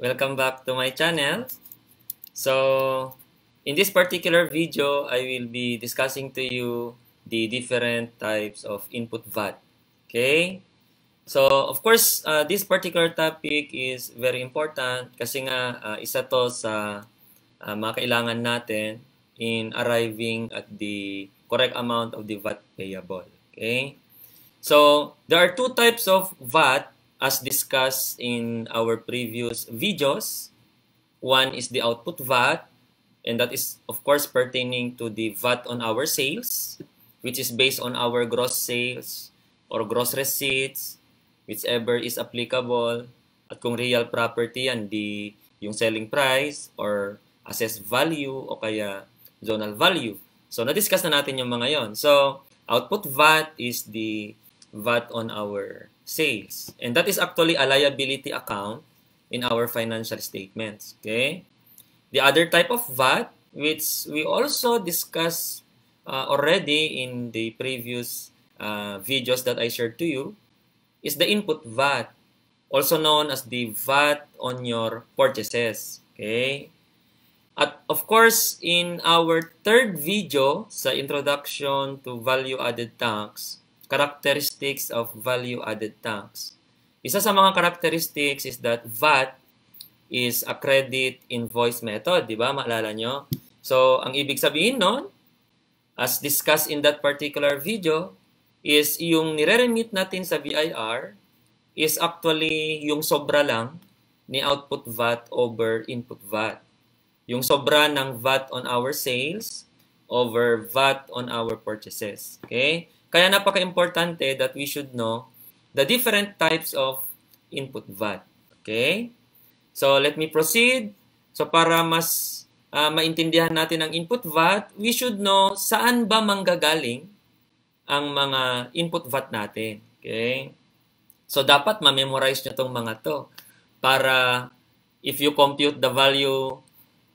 Welcome back to my channel. So, in this particular video, I will be discussing to you the different types of input VAT. Okay? So, of course, uh, this particular topic is very important kasi nga uh, isa to sa uh, mga kailangan natin in arriving at the correct amount of the VAT payable. Okay? So, there are two types of VAT As discussed in our previous videos, one is the output VAT, and that is, of course, pertaining to the VAT on our sales, which is based on our gross sales or gross receipts, whichever is applicable. At kung real property yan, di yung selling price or assessed value o kaya zonal value. So, na-discuss na natin yung mga yon. So, output VAT is the VAT on our sales. And that is actually a liability account in our financial statements. Okay? The other type of VAT, which we also discussed uh, already in the previous uh, videos that I shared to you, is the input VAT, also known as the VAT on your purchases. Okay? At of course, in our third video sa introduction to value-added tax, characteristics of value-added tax. Isa sa mga characteristics is that VAT is a credit invoice method, di ba? Maalala nyo? So, ang ibig sabihin nun, as discussed in that particular video, is yung nire-remit natin sa VIR is actually yung sobra lang ni output VAT over input VAT. Yung sobra ng VAT on our sales over VAT on our purchases. Okay? Kaya napaka-importante that we should know the different types of input VAT. Okay? So, let me proceed. So, para mas uh, maintindihan natin ang input VAT, we should know saan ba manggagaling ang mga input VAT natin. Okay? So, dapat ma-memorize nyo itong mga to para if you compute the value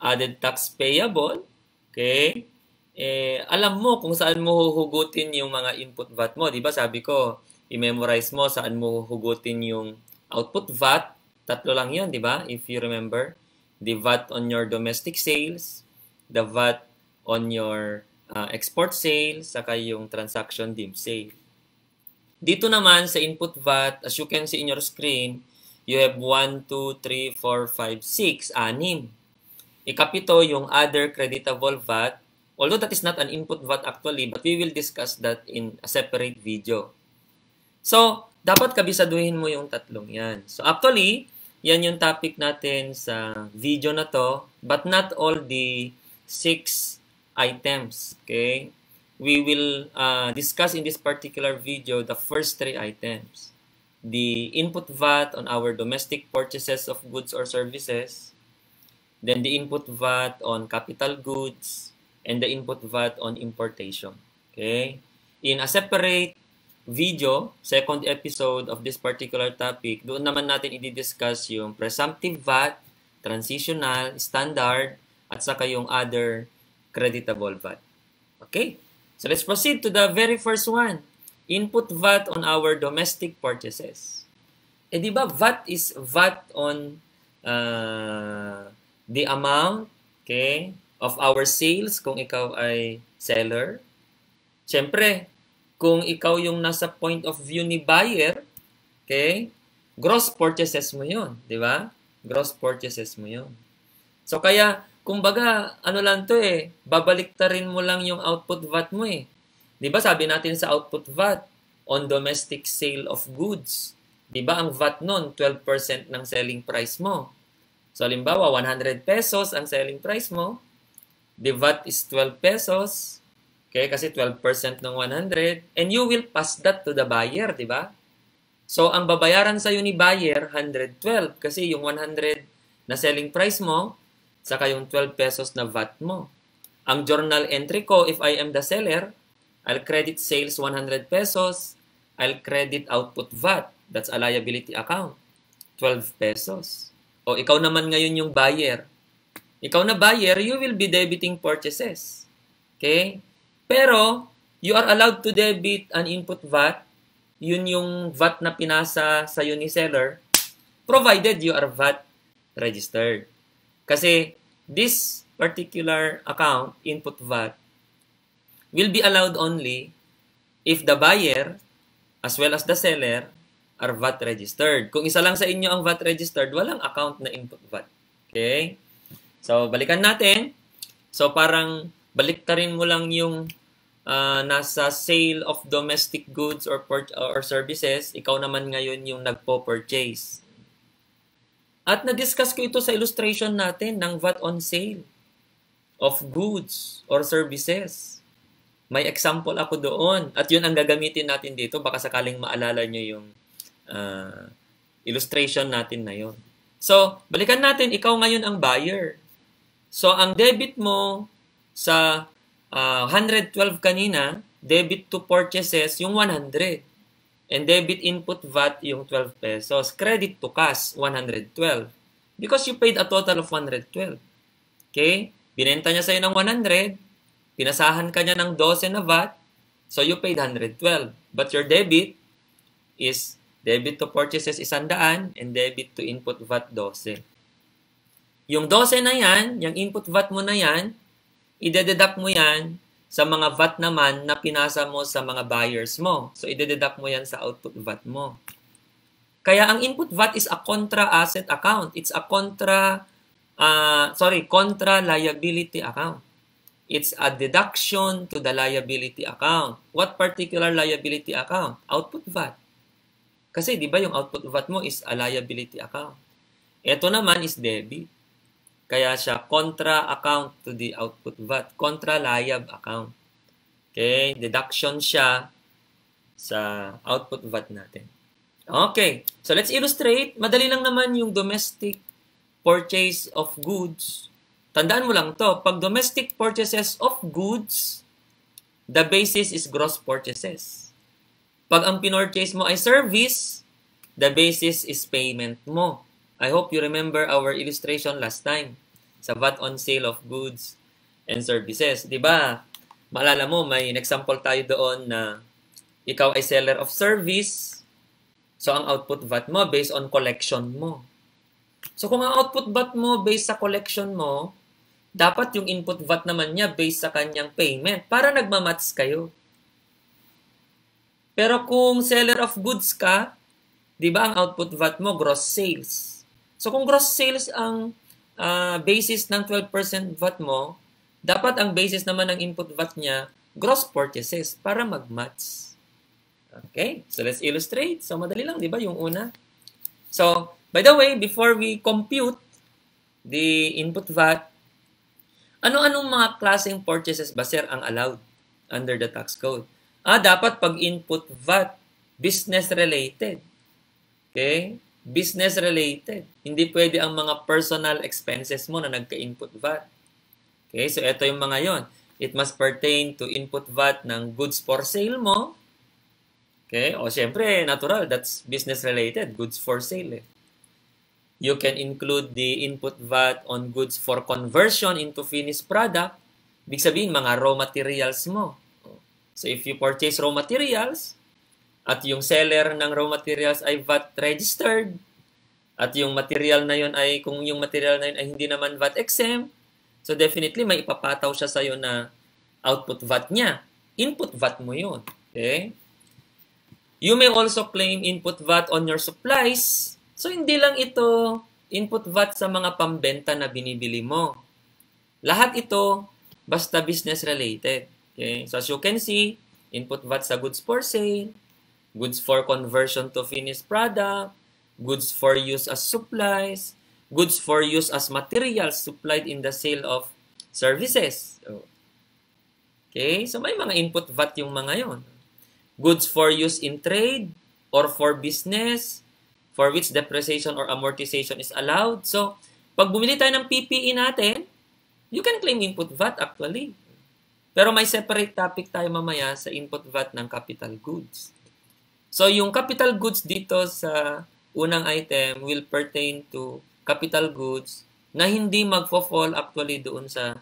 added tax payable, okay, eh, alam mo kung saan mo huhugutin yung mga input VAT mo. Di ba sabi ko, i-memorize mo saan mo huhugutin yung output VAT. Tatlo lang yun, di ba? If you remember, the VAT on your domestic sales, the VAT on your uh, export sales, saka yung transaction deem sale. Dito naman sa input VAT, as you can see in your screen, you have 1, 2, 3, 4, 5, 6, 6. Ikapito yung other creditable VAT Although that is not an input VAT actually, but we will discuss that in a separate video. So, dapat kabisaduhin mo yung tatlong yan. So, actually, yan yung topic natin sa video na to, but not all the six items, okay? We will uh, discuss in this particular video the first three items. The input VAT on our domestic purchases of goods or services, then the input VAT on capital goods, and the input VAT on importation. Okay? In a separate video, second episode of this particular topic, doon naman natin i-discuss yung presumptive VAT, transitional, standard, at saka yung other creditable VAT. Okay? So let's proceed to the very first one. Input VAT on our domestic purchases. Eh di ba VAT is VAT on uh, the amount, okay, of our sales kung ikaw ay seller. Siyempre, kung ikaw yung nasa point of view ni buyer, okay, gross purchases mo yun, di ba? Gross purchases mo yun. So kaya, kumbaga, ano lang to eh, babaliktarin mo lang yung output VAT mo eh. Di ba sabi natin sa output VAT, on domestic sale of goods, di ba ang VAT nun, 12% ng selling price mo. So, halimbawa, 100 pesos ang selling price mo, The VAT is 12 pesos. Okay, kasi 12% ng 100. And you will pass that to the buyer, di ba? So, ang babayaran sa'yo ni buyer, 112. Kasi yung 100 na selling price mo, saka yung 12 pesos na VAT mo. Ang journal entry ko, if I am the seller, I'll credit sales 100 pesos. I'll credit output VAT. That's a liability account. 12 pesos. O ikaw naman ngayon yung buyer. Ikaw na buyer, you will be debiting purchases. Okay? Pero, you are allowed to debit an input VAT. Yun yung VAT na pinasa sa ni seller. Provided you are VAT registered. Kasi, this particular account, input VAT, will be allowed only if the buyer, as well as the seller, are VAT registered. Kung isa lang sa inyo ang VAT registered, walang account na input VAT. Okay? So, balikan natin. So, parang baliktarin mo lang yung uh, nasa sale of domestic goods or, or services, ikaw naman ngayon yung nagpo-purchase. At na-discuss ko ito sa illustration natin ng VAT on sale of goods or services. May example ako doon. At yun ang gagamitin natin dito. Baka sakaling maalala nyo yung uh, illustration natin na yun. So, balikan natin, ikaw ngayon ang buyer. So, ang debit mo sa uh, ah, 112 kanina, debit to purchases, yung 100. And debit input VAT, yung 12 pesos. Credit to cash, 112. Because you paid a total of 112. Okay? Binenta niya sa'yo ng 100. Pinasahan ka niya ng 12 na VAT. So, you paid 112. But your debit is debit to purchases is 100 and debit to input VAT 12. Yung 12 na yan, yung input VAT mo na yan, ide-deduct mo yan sa mga VAT naman na pinasa mo sa mga buyers mo. So, ide-deduct mo yan sa output VAT mo. Kaya ang input VAT is a contra asset account. It's a contra, uh, sorry, contra liability account. It's a deduction to the liability account. What particular liability account? Output VAT. Kasi di ba yung output VAT mo is a liability account. Ito naman is debit. Kaya siya contra account to the output VAT, contra liab account. Okay, deduction siya sa output VAT natin. Okay, so let's illustrate. Madali lang naman yung domestic purchase of goods. Tandaan mo lang to, pag domestic purchases of goods, the basis is gross purchases. Pag ang pinurchase mo ay service, the basis is payment mo. I hope you remember our illustration last time sa VAT on sale of goods and services. Di ba? Maalala mo, may example tayo doon na ikaw ay seller of service. So, ang output VAT mo based on collection mo. So, kung ang output VAT mo based sa collection mo, dapat yung input VAT naman niya based sa kanyang payment para nagmamats kayo. Pero kung seller of goods ka, di ba ang output VAT mo gross sales? So kung gross sales ang uh, basis ng 12% VAT mo, dapat ang basis naman ng input VAT niya, gross purchases para mag-match. Okay, so let's illustrate. So madali lang, di ba, yung una? So, by the way, before we compute the input VAT, ano-anong mga klaseng purchases ba, sir, ang allowed under the tax code? Ah, dapat pag input VAT, business related. Okay? business related. Hindi pwede ang mga personal expenses mo na nagka-input VAT. Okay, so ito yung mga yon. It must pertain to input VAT ng goods for sale mo. Okay, o syempre, natural, that's business related, goods for sale. Eh. You can include the input VAT on goods for conversion into finished product. Ibig sabihin, mga raw materials mo. So if you purchase raw materials, at yung seller ng raw materials ay VAT registered at yung material na yon ay kung yung material na yun ay hindi naman VAT exempt so definitely may ipapataw siya sa iyo na output VAT niya input VAT mo yon okay you may also claim input VAT on your supplies so hindi lang ito input VAT sa mga pambenta na binibili mo lahat ito basta business related okay so as you can see input VAT sa goods for sale goods for conversion to finished product, goods for use as supplies, goods for use as materials supplied in the sale of services. Oh. Okay, so may mga input VAT yung mga yon. Goods for use in trade or for business for which depreciation or amortization is allowed. So, pag bumili tayo ng PPE natin, you can claim input VAT actually. Pero may separate topic tayo mamaya sa input VAT ng capital goods. So yung capital goods dito sa unang item will pertain to capital goods na hindi magfo-fall actually doon sa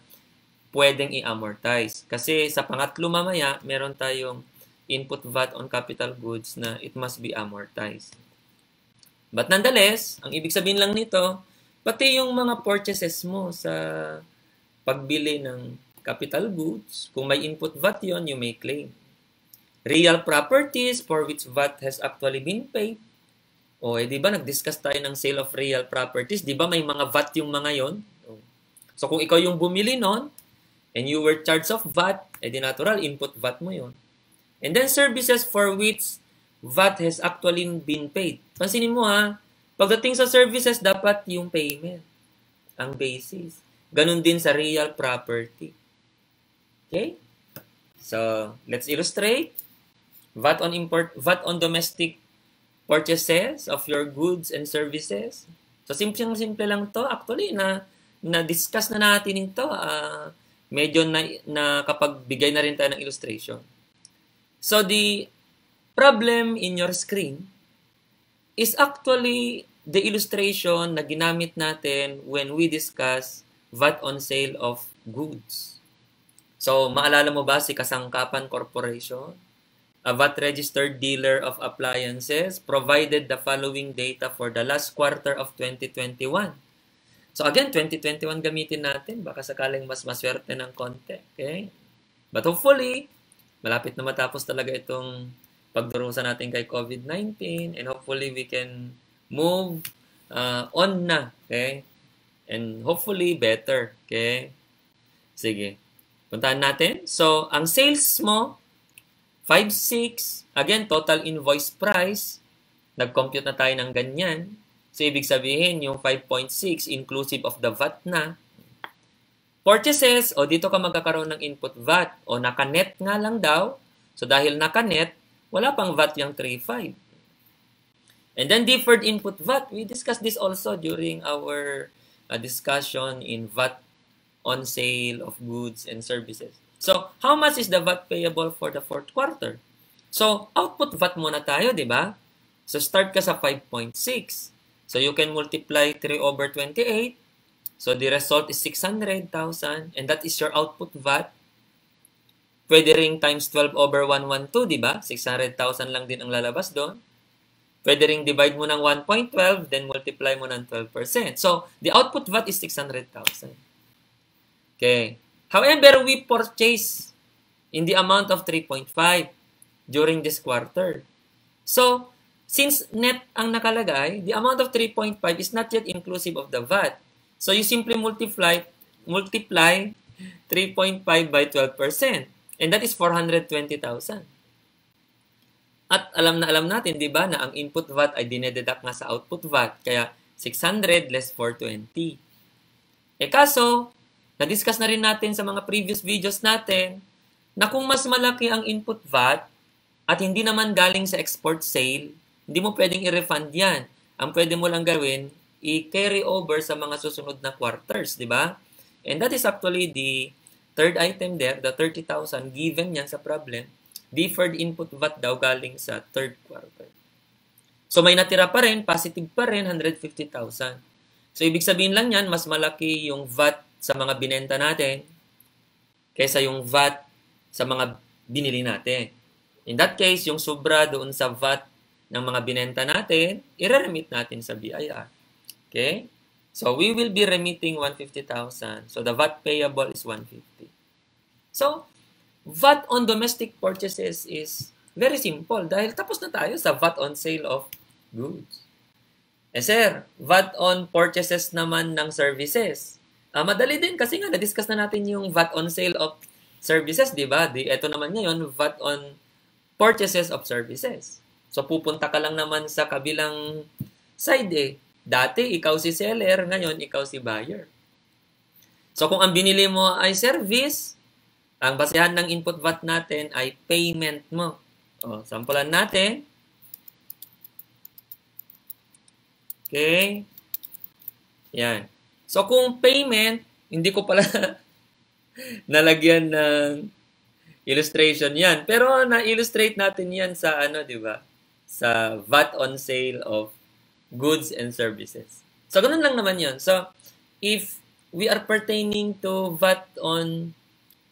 pwedeng i-amortize. Kasi sa pangatlo mamaya, meron tayong input VAT on capital goods na it must be amortized. But nonetheless, ang ibig sabihin lang nito, pati yung mga purchases mo sa pagbili ng capital goods, kung may input VAT yon you may claim real properties for which VAT has actually been paid. O, eh, di ba, nag-discuss tayo ng sale of real properties. Di ba, may mga VAT yung mga yon. So, kung ikaw yung bumili nun, and you were charged of VAT, eh di natural, input VAT mo yon. And then, services for which VAT has actually been paid. Pansinin mo ha, pagdating sa services, dapat yung payment ang basis. Ganun din sa real property. Okay? So, let's illustrate. VAT on import, VAT on domestic purchases of your goods and services. So simpleng-simple lang 'to. Actually na na-discuss na natin ito. Uh, medyo na, na kapag bigay na rin tayo ng illustration. So the problem in your screen is actually the illustration na ginamit natin when we discuss VAT on sale of goods. So, maalala mo ba si Kasangkapan Corporation? a VAT registered dealer of appliances provided the following data for the last quarter of 2021. So again, 2021 gamitin natin. Baka sakaling mas maswerte ng konti. Okay? But hopefully, malapit na matapos talaga itong pagdurusa natin kay COVID-19 and hopefully we can move uh, on na. Okay? And hopefully better. Okay? Sige. Puntahan natin. So, ang sales mo 5.6, Again, total invoice price. Nag-compute na tayo ng ganyan. So, ibig sabihin, yung 5.6 inclusive of the VAT na. Purchases, o dito ka magkakaroon ng input VAT, o nakanet nga lang daw. So, dahil nakanet, wala pang VAT yung 3.5. And then, deferred input VAT. We discussed this also during our uh, discussion in VAT on sale of goods and services. So, how much is the VAT payable for the fourth quarter? So, output VAT muna tayo, di ba? So, start ka sa 5.6. So, you can multiply 3 over 28. So, the result is 600,000 and that is your output VAT. Pwede ring times 12 over 112, di ba? 600,000 lang din ang lalabas doon. Pwede ring divide mo ng 1.12, then multiply mo ng 12%. So, the output VAT is 600,000. Okay. However, we purchase in the amount of 3.5 during this quarter. So, since net ang nakalagay, the amount of 3.5 is not yet inclusive of the VAT. So, you simply multiply multiply 3.5 by 12%. And that is 420,000. At alam na alam natin, di ba, na ang input VAT ay dinededuct nga sa output VAT. Kaya 600 less 420. E kaso, na-discuss na rin natin sa mga previous videos natin na kung mas malaki ang input VAT at hindi naman galing sa export sale, hindi mo pwedeng i-refund yan. Ang pwede mo lang gawin, i-carry over sa mga susunod na quarters, di ba? And that is actually the third item there, the 30,000 given yan sa problem. Deferred input VAT daw galing sa third quarter. So may natira pa rin, positive pa rin, 150,000. So ibig sabihin lang yan, mas malaki yung VAT sa mga binenta natin kaysa yung VAT sa mga binili natin. In that case, yung sobra doon sa VAT ng mga binenta natin, i-remit natin sa BIR. Okay? So, we will be remitting 150,000. So, the VAT payable is 150. So, VAT on domestic purchases is very simple dahil tapos na tayo sa VAT on sale of goods. Eh sir, VAT on purchases naman ng services. Uh, madali din kasi nga na-discuss na natin yung VAT on sale of services, di ba? Di, ito naman ngayon, VAT on purchases of services. So pupunta ka lang naman sa kabilang side eh. Dati, ikaw si seller, ngayon, ikaw si buyer. So kung ang binili mo ay service, ang basehan ng input VAT natin ay payment mo. O, sampulan natin. Okay. Yan. So kung payment, hindi ko pala nalagyan ng illustration 'yan. Pero na-illustrate natin 'yan sa ano, 'di ba? Sa VAT on sale of goods and services. So ganun lang naman 'yon. So if we are pertaining to VAT on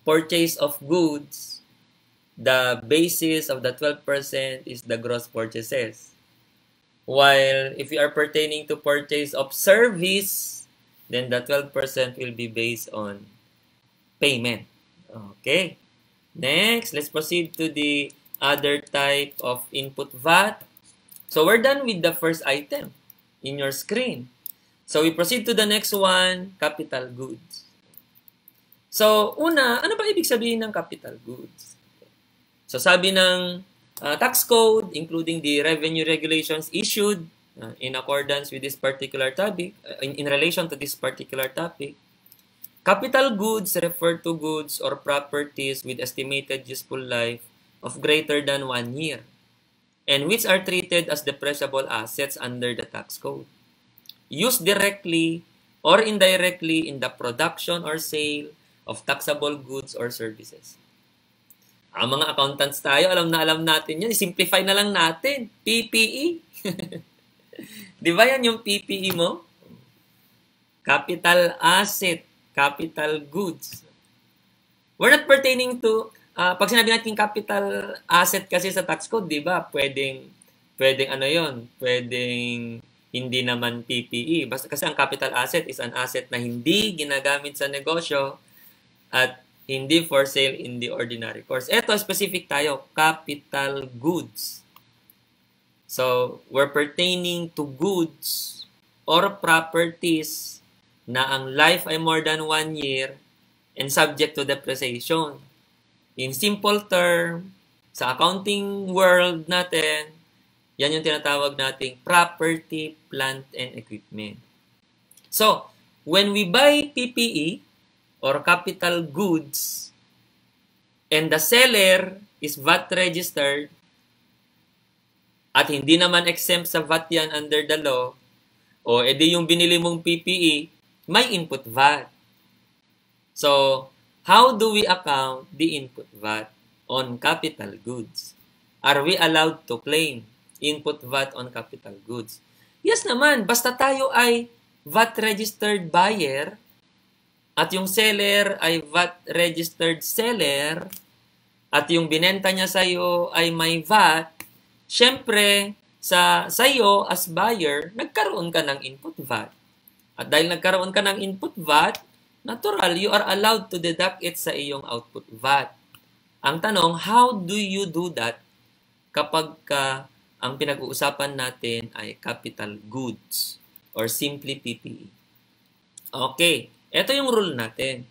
purchase of goods, the basis of the 12% is the gross purchases. While if we are pertaining to purchase of service, Then that 12% will be based on payment. Okay. Next, let's proceed to the other type of input VAT. So we're done with the first item in your screen. So we proceed to the next one, capital goods. So una, ano ba ibig sabihin ng capital goods? So sabi ng uh, tax code, including the revenue regulations issued uh, in accordance with this particular topic, uh, in, in relation to this particular topic, capital goods refer to goods or properties with estimated useful life of greater than one year and which are treated as depreciable assets under the tax code. Used directly or indirectly in the production or sale of taxable goods or services. Ang ah, mga accountants tayo, alam na alam natin yun. Simplify na lang natin. PPE. Di ba yan yung PPE mo? Capital asset, capital goods. We're not pertaining to, uh, pag sinabi natin capital asset kasi sa tax code, di ba? Pwedeng, pwedeng ano yon pwedeng hindi naman PPE. Basta, kasi ang capital asset is an asset na hindi ginagamit sa negosyo at hindi for sale in the ordinary course. Ito, specific tayo, capital goods. So, we're pertaining to goods or properties na ang life ay more than one year and subject to depreciation. In simple term, sa accounting world natin, yan yung tinatawag nating property, plant, and equipment. So, when we buy PPE or capital goods and the seller is VAT registered, at hindi naman exempt sa VAT yan under the law, o edi yung binili mong PPE, may input VAT. So, how do we account the input VAT on capital goods? Are we allowed to claim input VAT on capital goods? Yes naman, basta tayo ay VAT registered buyer at yung seller ay VAT registered seller at yung binenta niya sa iyo ay may VAT, syempre, sa, sa iyo as buyer, nagkaroon ka ng input VAT. At dahil nagkaroon ka ng input VAT, natural, you are allowed to deduct it sa iyong output VAT. Ang tanong, how do you do that kapag ka ang pinag-uusapan natin ay capital goods or simply PPE? Okay, ito yung rule natin.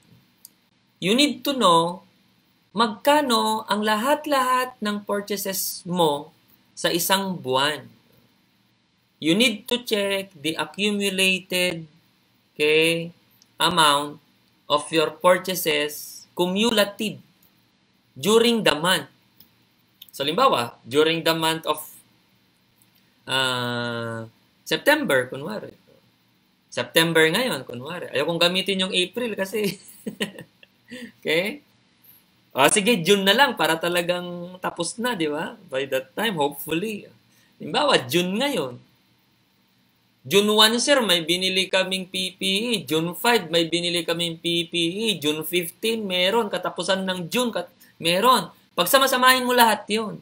You need to know magkano ang lahat-lahat ng purchases mo sa isang buwan. You need to check the accumulated okay, amount of your purchases cumulative during the month. So, limbawa, during the month of uh, September, kunwari. September ngayon, kunwari. Ayaw kong gamitin yung April kasi. okay? Ah, sige, June na lang para talagang tapos na, di ba? By that time, hopefully. Himbawa, June ngayon. June 1, sir, may binili kaming PPE. June 5, may binili kaming PPE. June 15, meron. Katapusan ng June, kat meron. Pagsamasamahin mo lahat yun.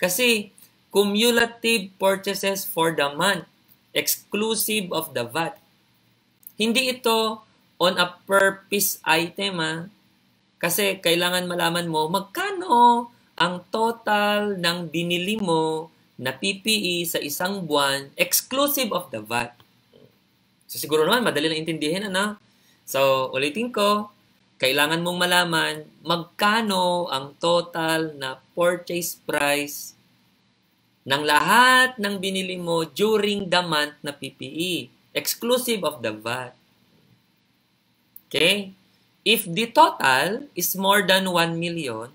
Kasi, cumulative purchases for the month, exclusive of the VAT. Hindi ito on a per piece item, ah kasi kailangan malaman mo magkano ang total ng binili mo na PPE sa isang buwan exclusive of the VAT. So siguro naman madali lang intindihin ano. So ulitin ko, kailangan mong malaman magkano ang total na purchase price ng lahat ng binili mo during the month na PPE exclusive of the VAT. Okay? If the total is more than 1 million,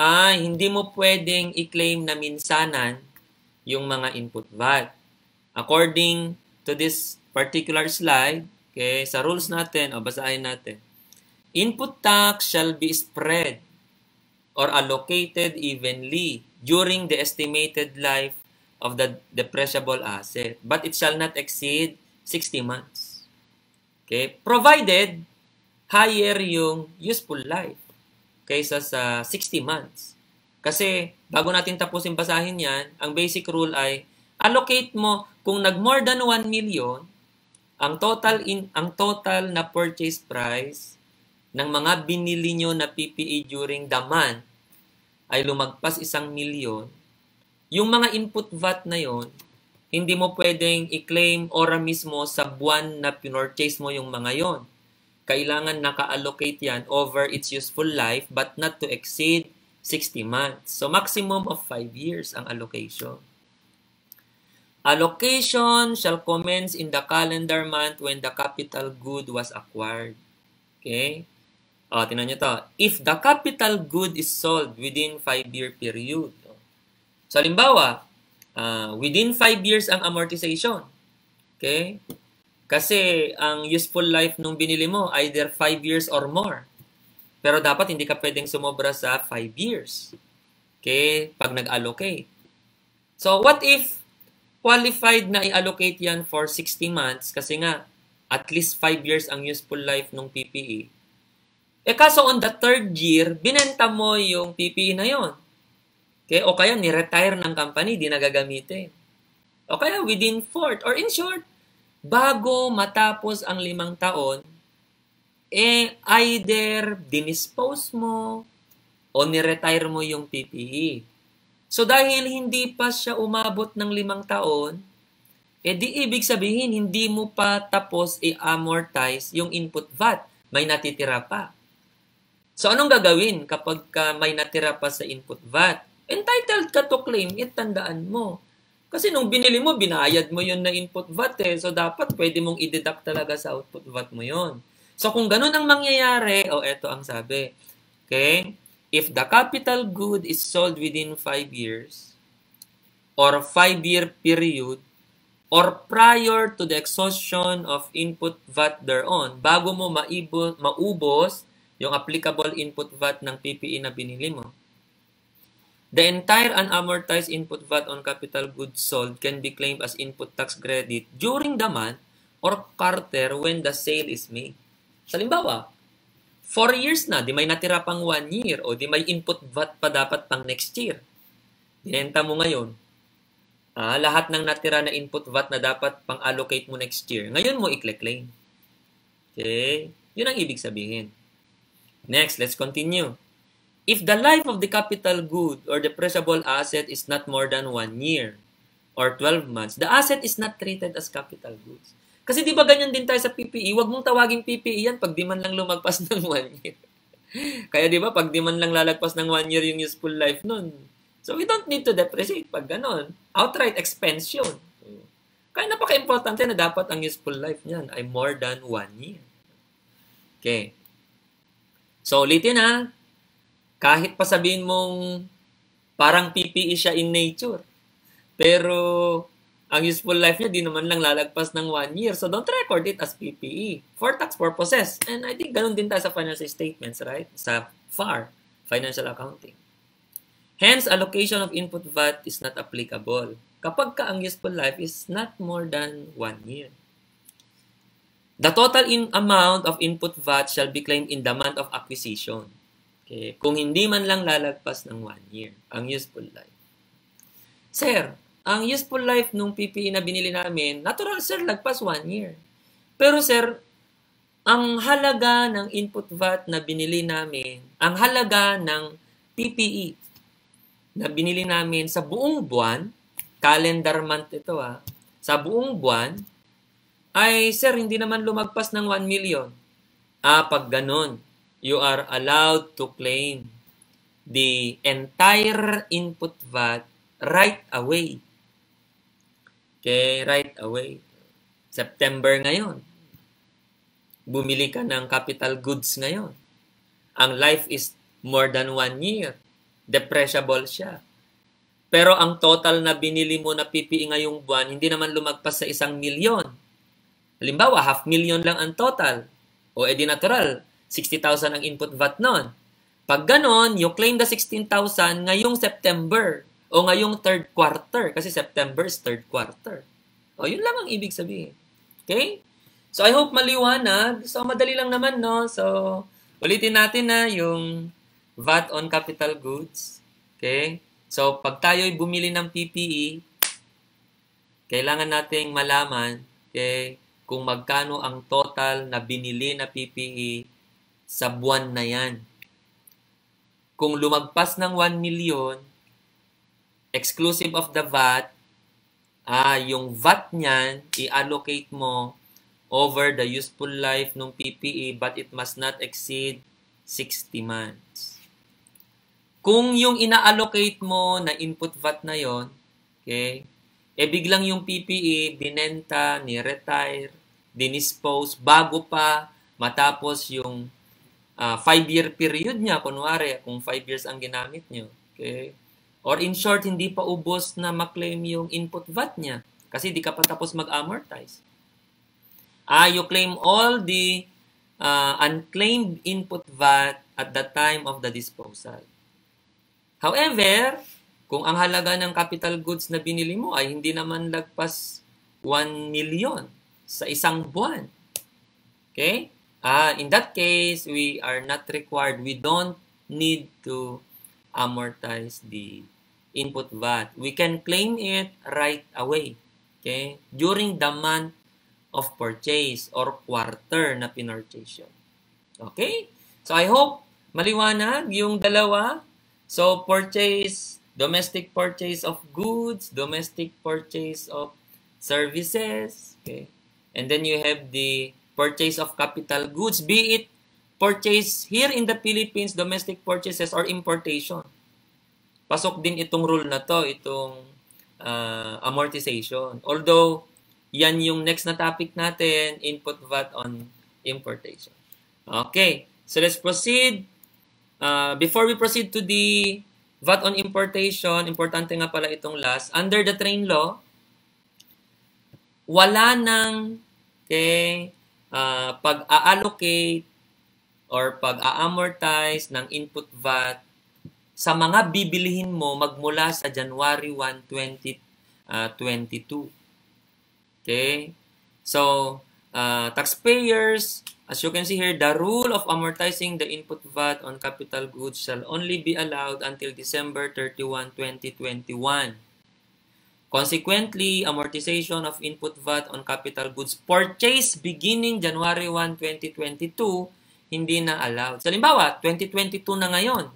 ah, hindi mo pwedeng i-claim na minsanan yung mga input VAT. According to this particular slide, okay, sa rules natin, o basahin natin, input tax shall be spread or allocated evenly during the estimated life of the depreciable asset, but it shall not exceed 60 months. Okay? Provided higher yung useful life kaysa sa 60 months. Kasi bago natin tapusin basahin yan, ang basic rule ay allocate mo kung nag more than 1 million ang total in ang total na purchase price ng mga binili nyo na PPE during the month ay lumagpas isang milyon, yung mga input VAT na yon hindi mo pwedeng i-claim ora mismo sa buwan na pinorchase mo yung mga yon kailangan naka-allocate yan over its useful life but not to exceed 60 months. So maximum of 5 years ang allocation. Allocation shall commence in the calendar month when the capital good was acquired. Okay? O, tinan nyo to. If the capital good is sold within 5-year period. So, halimbawa, uh, within 5 years ang amortization. Okay? Kasi ang useful life nung binili mo, either 5 years or more. Pero dapat hindi ka pwedeng sumobra sa 5 years. Okay? Pag nag-allocate. So, what if qualified na i-allocate yan for 60 months kasi nga at least 5 years ang useful life nung PPE. Eh kaso on the third year, binenta mo yung PPE na yon. Okay? O kaya ni-retire ng company, di nagagamitin. O kaya within fourth or in short, bago matapos ang limang taon, eh either dinispose mo o niretire mo yung PPE. So dahil hindi pa siya umabot ng limang taon, eh di ibig sabihin hindi mo pa tapos i-amortize yung input VAT. May natitira pa. So anong gagawin kapag ka may natira pa sa input VAT? Entitled ka to claim it, tandaan mo. Kasi nung binili mo, binayad mo yun na input VAT eh. So dapat pwede mong i-deduct talaga sa output VAT mo yun. So kung ganun ang mangyayari, o oh, eto ang sabi. Okay? If the capital good is sold within 5 years or 5-year period or prior to the exhaustion of input VAT thereon, bago mo maibo, maubos yung applicable input VAT ng PPE na binili mo, The entire unamortized input VAT on capital goods sold can be claimed as input tax credit during the month or quarter when the sale is made. Salimbawa, 4 years na, di may natira pang 1 year o di may input VAT pa dapat pang next year. Binenta mo ngayon, ah, lahat ng natira na input VAT na dapat pang allocate mo next year, ngayon mo i-claim. Okay? Yun ang ibig sabihin. Next, let's continue. If the life of the capital good or the depreciable asset is not more than 1 year or 12 months, the asset is not treated as capital goods. Kasi di ba ganyan din tayo sa PPE? Huwag mong tawagin PPE yan pag di man lang lumagpas ng 1 year. Kaya di ba, pag di man lang lalagpas ng 1 year yung useful life nun. So we don't need to depreciate pag ganon. Outright expense yun. Kaya napaka-importante na dapat ang useful life niyan ay more than 1 year. Okay. So ulitin ha, kahit pa sabihin mong parang PPE siya in nature. Pero ang useful life niya di naman lang lalagpas ng one year. So don't record it as PPE for tax purposes. And I think ganun din tayo sa financial statements, right? Sa FAR, financial accounting. Hence, allocation of input VAT is not applicable kapag ka ang useful life is not more than one year. The total in amount of input VAT shall be claimed in the month of acquisition. Okay? Kung hindi man lang lalagpas ng one year, ang useful life. Sir, ang useful life nung PPE na binili namin, natural sir, lagpas one year. Pero sir, ang halaga ng input VAT na binili namin, ang halaga ng PPE na binili namin sa buong buwan, calendar month ito ha, ah, sa buong buwan, ay sir, hindi naman lumagpas ng 1 million. Ah, pag ganun, you are allowed to claim the entire input VAT right away. Okay, right away. September ngayon. Bumili ka ng capital goods ngayon. Ang life is more than one year. Depreciable siya. Pero ang total na binili mo na PPE ngayong buwan, hindi naman lumagpas sa isang milyon. Halimbawa, half million lang ang total. O edi natural, 60,000 ang input VAT noon. Pag ganon, you claim the 16,000 ngayong September o ngayong third quarter kasi September is third quarter. O, yun lang ang ibig sabihin. Okay? So, I hope maliwanag. So, madali lang naman, no? So, ulitin natin na yung VAT on capital goods. Okay? So, pag tayo'y bumili ng PPE, kailangan nating malaman, okay, kung magkano ang total na binili na PPE sa buwan na yan. Kung lumagpas ng 1 million, exclusive of the VAT, ah, yung VAT niyan, i-allocate mo over the useful life ng PPE but it must not exceed 60 months. Kung yung ina-allocate mo na input VAT na yon, okay, eh biglang yung PPE dinenta, ni-retire, dinispose bago pa matapos yung uh, five-year period niya, kunwari, kung five years ang ginamit niyo. Okay? Or in short, hindi pa ubos na maklaim yung input VAT niya kasi di ka pa tapos mag-amortize. Ah, you claim all the uh, unclaimed input VAT at the time of the disposal. However, kung ang halaga ng capital goods na binili mo ay hindi naman lagpas 1 million sa isang buwan, okay? Ah, in that case, we are not required, we don't need to amortize the input VAT. We can claim it right away. Okay? During the month of purchase or quarter na pinurchase yun. Okay? So, I hope maliwanag yung dalawa. So, purchase, domestic purchase of goods, domestic purchase of services. Okay? And then you have the purchase of capital goods, be it purchase here in the Philippines, domestic purchases or importation. Pasok din itong rule na to, itong uh, amortization. Although, yan yung next na topic natin, input VAT on importation. Okay, so let's proceed. Uh, before we proceed to the VAT on importation, importante nga pala itong last. Under the train law, wala nang okay, uh, ah, pag-allocate or pag-amortize ng input VAT sa mga bibilihin mo magmula sa January 1, 2022. Ah, okay? So, uh, taxpayers, as you can see here, the rule of amortizing the input VAT on capital goods shall only be allowed until December 31, 2021. Consequently, amortization of input VAT on capital goods purchased beginning January 1, 2022, hindi na allowed. So, 2022 na ngayon.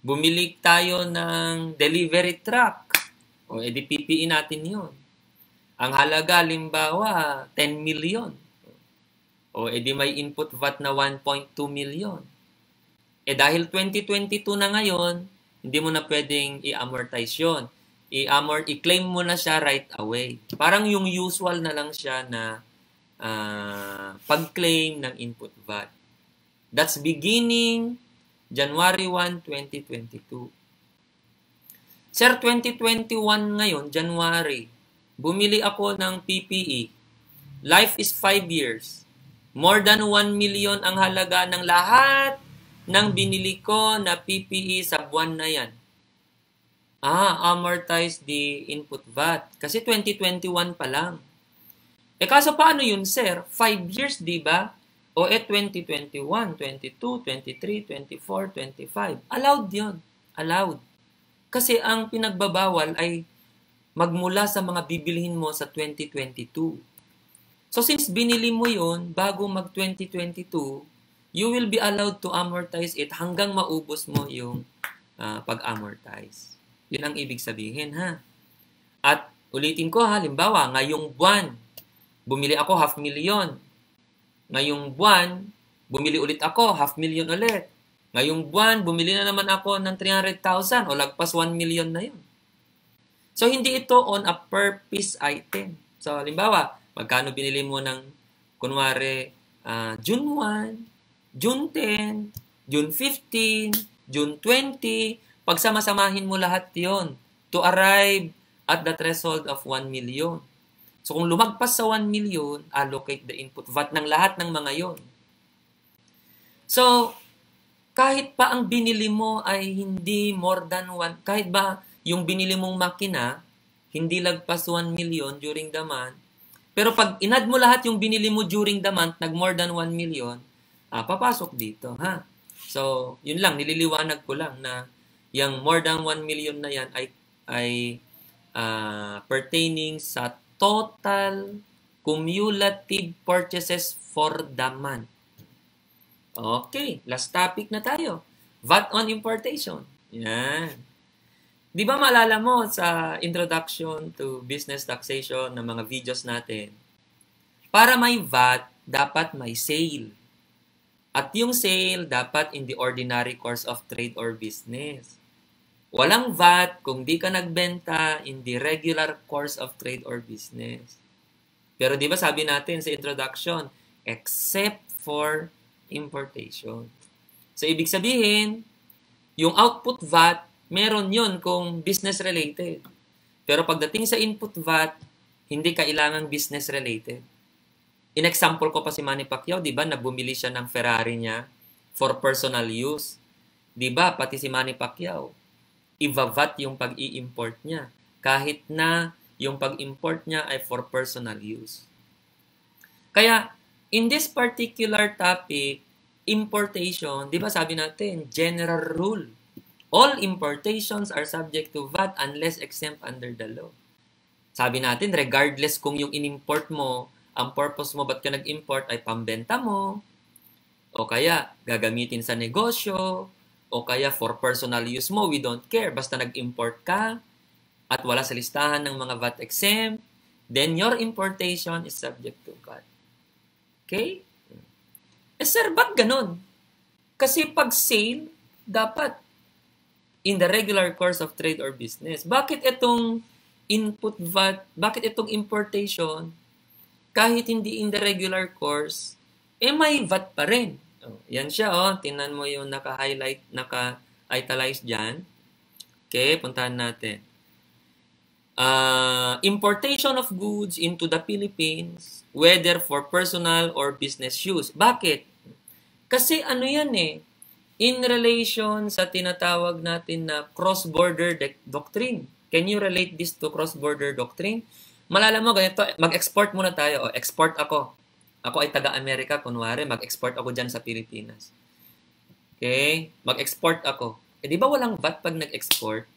Bumili tayo ng delivery truck. O, edi PPE natin yon. Ang halaga, limbawa, 10 million. O, edi may input VAT na 1.2 million. Eh, dahil 2022 na ngayon, hindi mo na pwedeng i-amortize yon i-amort, i-claim mo na siya right away. Parang yung usual na lang siya na uh, pag-claim ng input VAT. That's beginning January 1, 2022. Sir, 2021 ngayon, January, bumili ako ng PPE. Life is 5 years. More than 1 million ang halaga ng lahat ng binili ko na PPE sa buwan na yan. Ah, amortize the input VAT. Kasi 2021 pa lang. E kaso paano yun, sir? 5 years, di ba? O eh, 2021, 22, 23, 24, 25. Allowed yon Allowed. Kasi ang pinagbabawal ay magmula sa mga bibilhin mo sa 2022. So since binili mo yon bago mag 2022, you will be allowed to amortize it hanggang maubos mo yung uh, pag-amortize. Yun ang ibig sabihin, ha? At ulitin ko, ha? Limbawa, ngayong buwan, bumili ako half million. Ngayong buwan, bumili ulit ako half million ulit. Ngayong buwan, bumili na naman ako ng 300,000 o lagpas 1 million na yun. So, hindi ito on a purpose item. So, limbawa, magkano binili mo ng, kunwari, uh, June 1, June 10, June 15, June 20, Pagsamasamahin mo lahat yon to arrive at the threshold of 1 million. So kung lumagpas sa 1 million, allocate the input VAT ng lahat ng mga yon. So, kahit pa ang binili mo ay hindi more than 1, kahit ba yung binili mong makina, hindi lagpas 1 million during the month, pero pag inad mo lahat yung binili mo during the month, nag more than 1 million, ah, papasok dito, ha? So, yun lang, nililiwanag ko lang na Yang more than 1 million na yan ay, ay uh, pertaining sa total cumulative purchases for the month. Okay, last topic na tayo. VAT on importation. Yan. Di ba malala mo sa introduction to business taxation ng mga videos natin, para may VAT, dapat may sale. At yung sale dapat in the ordinary course of trade or business. Walang VAT kung di ka nagbenta in the regular course of trade or business. Pero di ba sabi natin sa introduction, except for importation. So, ibig sabihin, yung output VAT, meron yon kung business-related. Pero pagdating sa input VAT, hindi kailangan business-related. In-example ko pa si Manny Pacquiao, di ba, na bumili siya ng Ferrari niya for personal use. Di ba, pati si Manny Pacquiao, ivavat yung pag-i-import niya. Kahit na yung pag-import niya ay for personal use. Kaya, in this particular topic, importation, di ba sabi natin, general rule. All importations are subject to VAT unless exempt under the law. Sabi natin, regardless kung yung in-import mo, ang purpose mo ba't ka nag-import ay pambenta mo, o kaya gagamitin sa negosyo, o kaya for personal use mo, we don't care. Basta nag-import ka at wala sa listahan ng mga VAT exempt, then your importation is subject to VAT. Okay? Eh sir, ba't ganun? Kasi pag sale, dapat in the regular course of trade or business. Bakit itong input VAT, bakit itong importation, kahit hindi in the regular course, eh may VAT pa rin yan siya, oh. Tingnan mo yung naka-highlight, naka-italize dyan. Okay, puntahan natin. Uh, importation of goods into the Philippines, whether for personal or business use. Bakit? Kasi ano yan eh, in relation sa tinatawag natin na cross-border doctrine. Can you relate this to cross-border doctrine? Malala mo, ganito, mag-export muna tayo. O, oh, export ako. Ako ay taga-Amerika, kunwari, mag-export ako dyan sa Pilipinas. Okay? Mag-export ako. Eh, di ba walang VAT pag nag-export?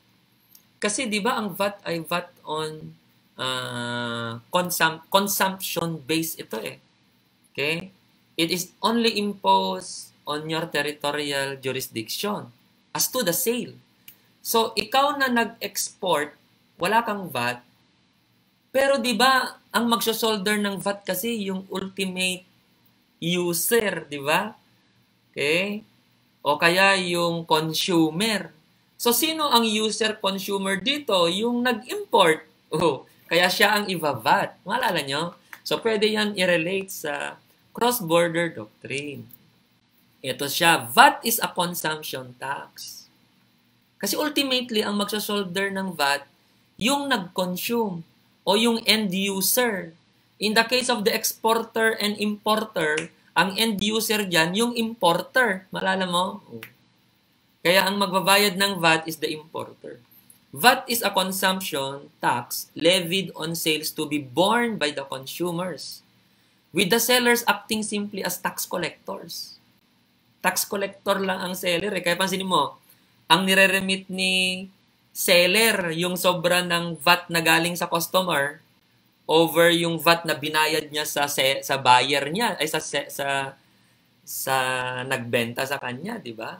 Kasi di ba ang VAT ay VAT on uh, consum- consumption-based ito eh. Okay? It is only imposed on your territorial jurisdiction as to the sale. So, ikaw na nag-export, wala kang VAT, pero 'di ba, ang magso-solder ng VAT kasi yung ultimate user, 'di ba? Okay? O kaya yung consumer. So sino ang user consumer dito? Yung nag-import. Oh, kaya siya ang iva-VAT. Maalala nyo? So pwede yan i-relate sa cross-border doctrine. Ito siya, VAT is a consumption tax. Kasi ultimately, ang magsasolder ng VAT, yung nag-consume o yung end user. In the case of the exporter and importer, ang end user dyan, yung importer. Malala mo? Kaya ang magbabayad ng VAT is the importer. VAT is a consumption tax levied on sales to be borne by the consumers, with the sellers acting simply as tax collectors. Tax collector lang ang seller. Eh. Kaya pansinin mo, ang nire-remit ni seller yung sobra ng VAT na galing sa customer over yung VAT na binayad niya sa sa buyer niya ay sa sa sa, sa nagbenta sa kanya, di ba?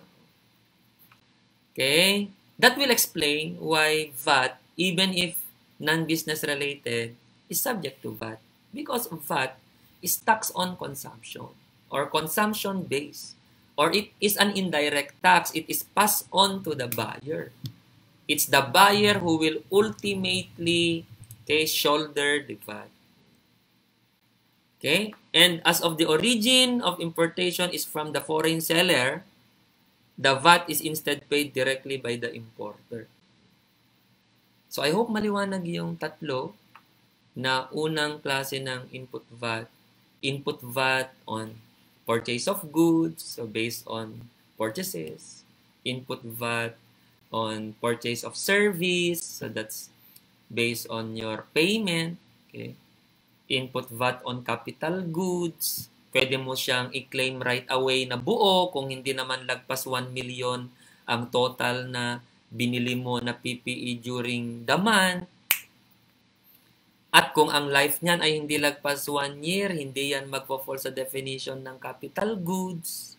Okay? That will explain why VAT even if non-business related is subject to VAT because VAT is tax on consumption or consumption based or it is an indirect tax it is passed on to the buyer It's the buyer who will ultimately okay, shoulder the VAT. Okay? And as of the origin of importation is from the foreign seller, the VAT is instead paid directly by the importer. So I hope maliwanag yung tatlo na unang klase ng input VAT. Input VAT on purchase of goods, so based on purchases. Input VAT on purchase of service. So that's based on your payment. Okay. Input VAT on capital goods. Pwede mo siyang i-claim right away na buo kung hindi naman lagpas 1 million ang total na binili mo na PPE during the month. At kung ang life niyan ay hindi lagpas 1 year, hindi yan magpo-fall sa definition ng capital goods.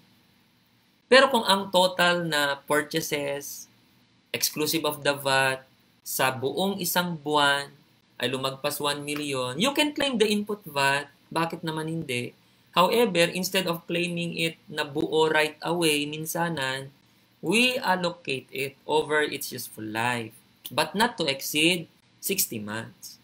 Pero kung ang total na purchases exclusive of the VAT, sa buong isang buwan ay lumagpas 1 million, you can claim the input VAT. Bakit naman hindi? However, instead of claiming it na buo right away, minsanan, we allocate it over its useful life, but not to exceed 60 months.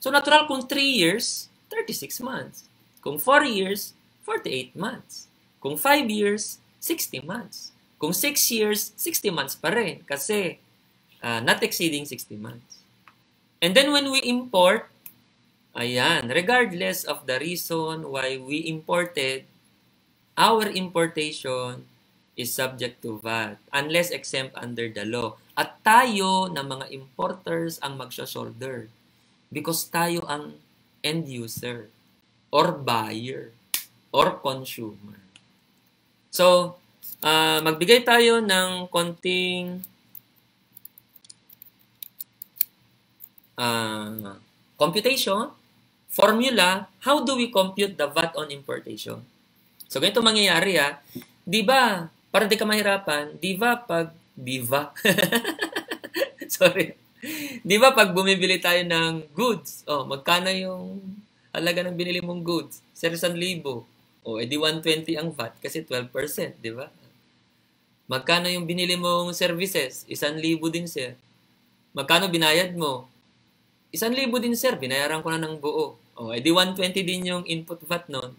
So natural kung 3 years, 36 months. Kung 4 years, 48 months. Kung 5 years, 60 months. Kung 6 years, 60 months pa rin kasi uh, not exceeding 60 months. And then when we import, ayan, regardless of the reason why we imported, our importation is subject to VAT unless exempt under the law. At tayo na mga importers ang magsha-shoulder because tayo ang end user or buyer or consumer. So, uh, magbigay tayo ng konting uh, computation, formula, how do we compute the VAT on importation? So, ganito mangyayari ha. Ah. Di ba, para di ka mahirapan, di ba pag, di ba? Sorry. Di ba pag bumibili tayo ng goods, oh, magkano yung halaga ng binili mong goods? Sir, 1,000. O, oh, edi eh 120 ang VAT kasi 12%, di ba? Magkano yung binili mong services? Isan libo din, sir. Magkano binayad mo? Isan libo din, sir. Binayaran ko na ng buo. O, oh, edi 120 din yung input VAT noon.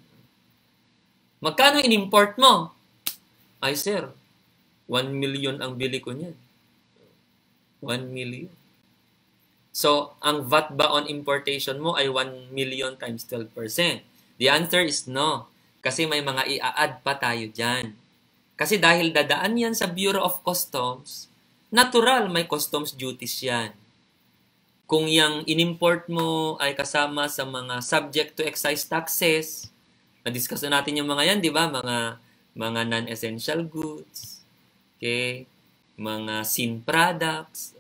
Magkano in-import mo? Ay, sir. 1 million ang bili ko niyan. 1 million. So, ang VAT ba on importation mo ay 1 million times 12%? The answer is no. Kasi may mga i-add pa tayo dyan. Kasi dahil dadaan yan sa Bureau of Customs, natural may customs duties yan. Kung yung inimport mo ay kasama sa mga subject to excise taxes, na-discuss na natin yung mga yan, di ba? Mga, mga non-essential goods, okay? mga sin products.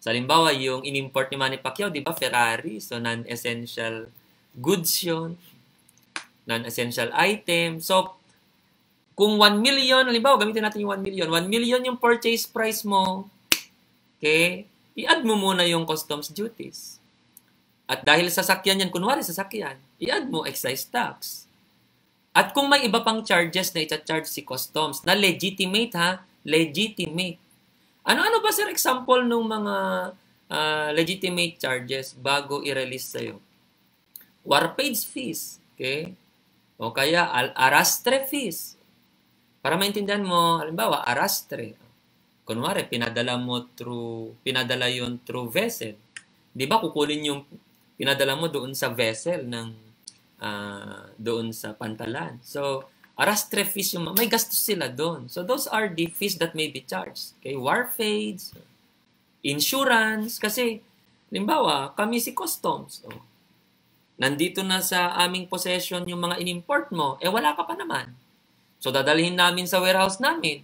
So, halimbawa, yung inimport ni Manny Pacquiao, di ba? Ferrari, so non-essential goods yon non-essential item. So, kung 1 million, halimbawa, gamitin natin yung 1 million. 1 million yung purchase price mo. Okay? I-add mo muna yung customs duties. At dahil sasakyan yan, kunwari sasakyan, i-add mo excise tax. At kung may iba pang charges na i-charge si customs, na legitimate ha, legitimate. Ano-ano ba sir example ng mga uh, legitimate charges bago i-release sa'yo? Warpage fees, okay? O kaya arastre fees, para maintindihan mo, halimbawa, arrastre. Kunwari, pinadala mo through, pinadala yon through vessel. Di ba kukulin yung pinadala mo doon sa vessel ng uh, doon sa pantalan. So, arastre fees yung may gastos sila doon. So, those are the fees that may be charged. Okay, warfades, insurance, kasi, halimbawa, kami si customs. Oh, nandito na sa aming possession yung mga inimport mo, eh wala ka pa naman. So dadalhin namin sa warehouse namin.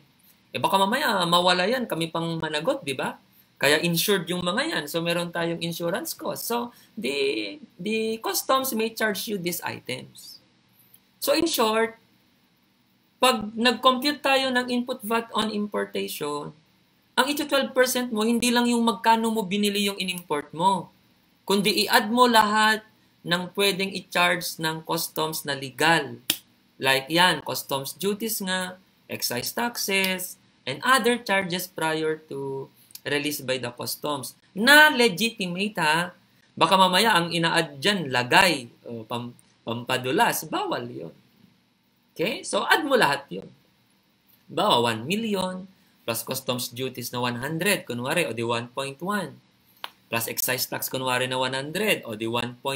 Eh baka mamaya mawala yan, kami pang managot, di ba? Kaya insured yung mga yan. So meron tayong insurance cost. So the, the customs may charge you these items. So in short, pag nag-compute tayo ng input VAT on importation, ang 12% mo, hindi lang yung magkano mo binili yung inimport mo, kundi i-add mo lahat ng pwedeng i-charge ng customs na legal. Like yan, customs duties nga, excise taxes, and other charges prior to release by the customs. Na legitimate ha. Baka mamaya ang ina-add dyan, lagay, o pam, pampadulas, bawal yon. Okay? So add mo lahat yon. Bawa 1 million plus customs duties na 100, kunwari, o di 1.1. Plus excise tax, kunwari na 100, o di 1.2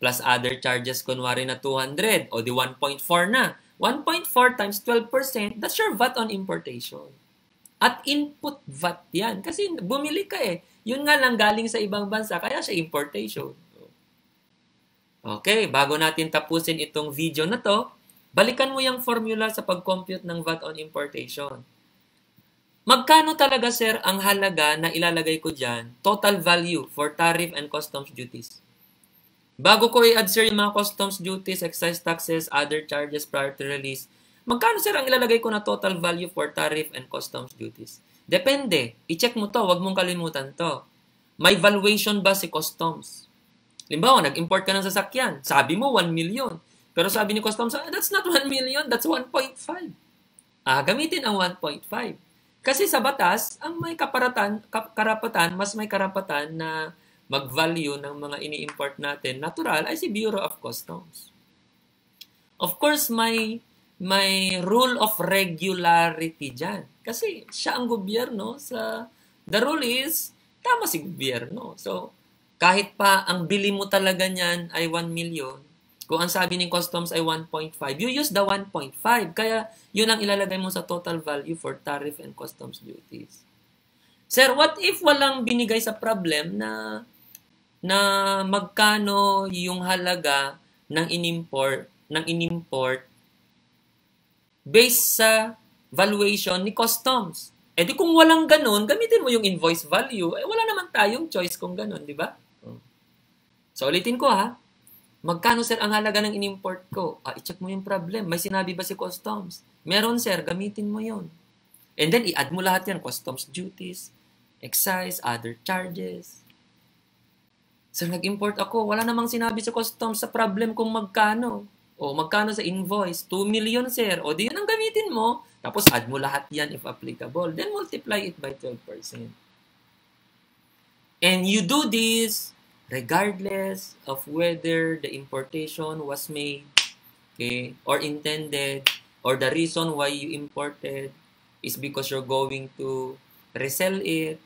plus other charges, kunwari na 200, o di 1.4 na. 1.4 times 12%, that's your VAT on importation. At input VAT yan. Kasi bumili ka eh. Yun nga lang galing sa ibang bansa, kaya siya importation. Okay, bago natin tapusin itong video na to, balikan mo yung formula sa pag-compute ng VAT on importation. Magkano talaga, sir, ang halaga na ilalagay ko dyan, total value for tariff and customs duties? Bago ko i-add sir yung mga customs duties, excise taxes, other charges prior to release, magkano sir ang ilalagay ko na total value for tariff and customs duties? Depende. I-check mo to. Huwag mong kalimutan to. May valuation ba si customs? Limbawa, nag-import ka ng sasakyan. Sabi mo, 1 million. Pero sabi ni customs, ah, that's not 1 million, that's 1.5. Ah, gamitin ang 1.5. Kasi sa batas, ang may kaparatan, karapatan, mas may karapatan na mag-value ng mga ini-import natin, natural ay si Bureau of Customs. Of course, may may rule of regularity dyan. Kasi siya ang gobyerno sa the rule is tama si gobyerno. So, kahit pa ang bili mo talaga niyan ay 1 million, kung ang sabi ng customs ay 1.5, you use the 1.5. Kaya yun ang ilalagay mo sa total value for tariff and customs duties. Sir, what if walang binigay sa problem na na magkano yung halaga ng inimport ng inimport based sa valuation ni customs. Eh di kung walang ganun, gamitin mo yung invoice value. Eh wala naman tayong choice kung ganun, di ba? Hmm. So ulitin ko ha. Magkano sir ang halaga ng inimport ko? Ah, i-check mo yung problem. May sinabi ba si customs? Meron sir, gamitin mo yon. And then i-add mo lahat yan, customs duties, excise, other charges. Sir, nag-import ako. Wala namang sinabi sa customs sa problem kung magkano. O magkano sa invoice? 2 million, sir. O di yun ang gamitin mo. Tapos add mo lahat yan if applicable. Then multiply it by 12%. And you do this regardless of whether the importation was made okay, or intended or the reason why you imported is because you're going to resell it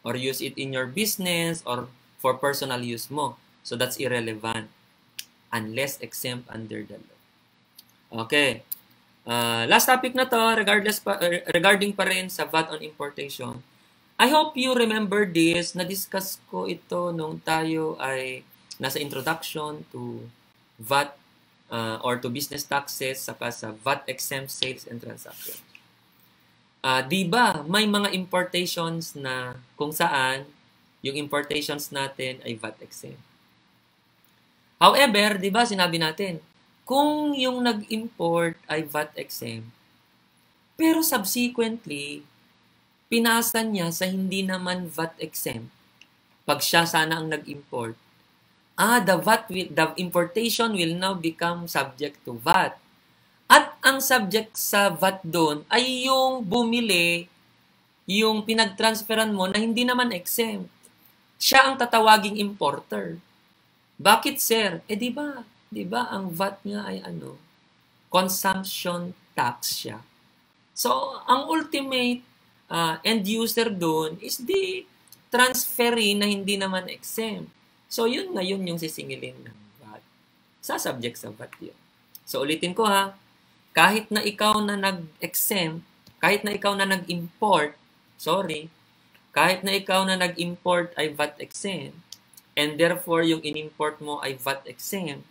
or use it in your business or for personal use mo. So that's irrelevant unless exempt under the law. Okay. Uh, last topic na to, regardless pa, uh, regarding pa rin sa VAT on importation. I hope you remember this. Na-discuss ko ito nung tayo ay nasa introduction to VAT uh, or to business taxes saka sa VAT exempt sales and transactions. Uh, 'Di ba may mga importations na kung saan yung importations natin ay VAT exempt. However, 'di ba sinabi natin, kung yung nag-import ay VAT exempt, pero subsequently pinasa niya sa hindi naman VAT exempt. Pag siya sana ang nag-import, ah the VAT will, the importation will now become subject to VAT. At ang subject sa VAT doon ay yung bumili, yung pinagtransferan mo na hindi naman exempt siya ang tatawaging importer. Bakit, sir? Eh, di ba? Di ba ang VAT nga ay ano? Consumption tax siya. So, ang ultimate uh, end user doon is the transferee na hindi naman exempt. So, yun ngayon yung sisingilin ng VAT. Sa subject sa VAT yun. So, ulitin ko ha. Kahit na ikaw na nag-exempt, kahit na ikaw na nag-import, sorry, kahit na ikaw na nag-import ay VAT exempt, and therefore yung in-import mo ay VAT exempt,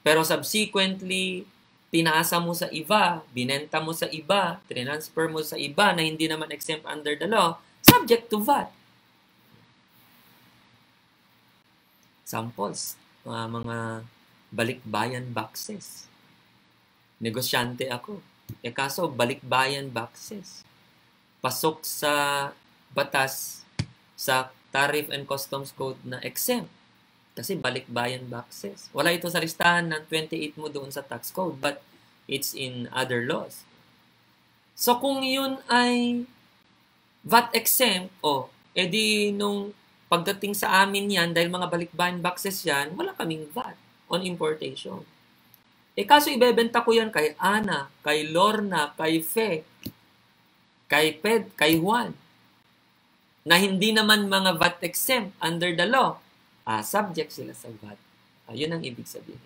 pero subsequently, pinasa mo sa iba, binenta mo sa iba, transfer mo sa iba na hindi naman exempt under the law, subject to VAT. Samples, uh, mga balikbayan boxes. Negosyante ako. E kaso, balikbayan boxes. Pasok sa batas sa Tariff and Customs Code na exempt. Kasi balikbayan boxes. Wala ito sa listahan ng 28 mo doon sa tax code, but it's in other laws. So kung yun ay VAT exempt, o, oh, edi nung pagdating sa amin yan, dahil mga balikbayan boxes yan, wala kaming VAT on importation. E kaso ibebenta ko yan kay Ana, kay Lorna, kay Fe, kay Ped, kay Juan na hindi naman mga VAT exempt under the law, uh, subject sila sa VAT. Uh, yun ang ibig sabihin.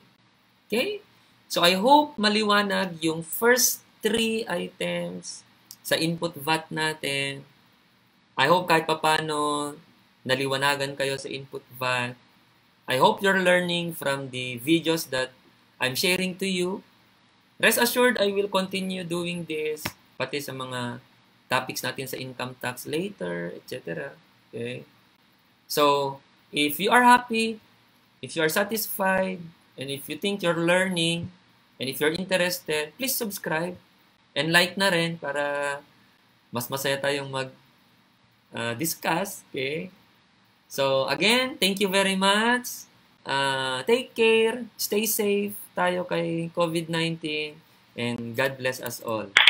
Okay? So I hope maliwanag yung first three items sa input VAT natin. I hope kahit papano naliwanagan kayo sa input VAT. I hope you're learning from the videos that I'm sharing to you. Rest assured, I will continue doing this pati sa mga topics natin sa income tax later, etc. Okay? So, if you are happy, if you are satisfied, and if you think you're learning, and if you're interested, please subscribe and like na rin para mas masaya tayong mag uh, discuss, okay? So, again, thank you very much. Uh, take care, stay safe tayo kay COVID-19, and God bless us all.